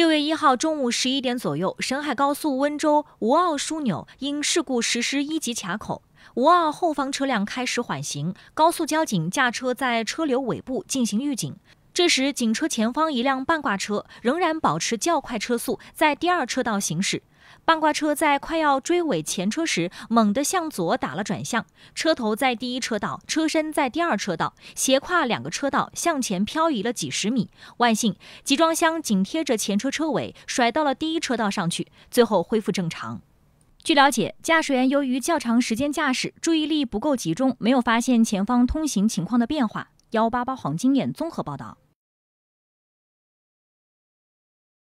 六月一号中午十一点左右，沈海高速温州吴澳枢纽因事故实施一级卡口，吴澳后方车辆开始缓行，高速交警驾车在车流尾部进行预警。这时，警车前方一辆半挂车仍然保持较快车速，在第二车道行驶。半挂车在快要追尾前车时，猛地向左打了转向，车头在第一车道，车身在第二车道，斜跨两个车道向前漂移了几十米。万幸，集装箱紧贴着前车车尾，甩到了第一车道上去，最后恢复正常。据了解，驾驶员由于较长时间驾驶，注意力不够集中，没有发现前方通行情况的变化。幺八八黄金眼综合报道。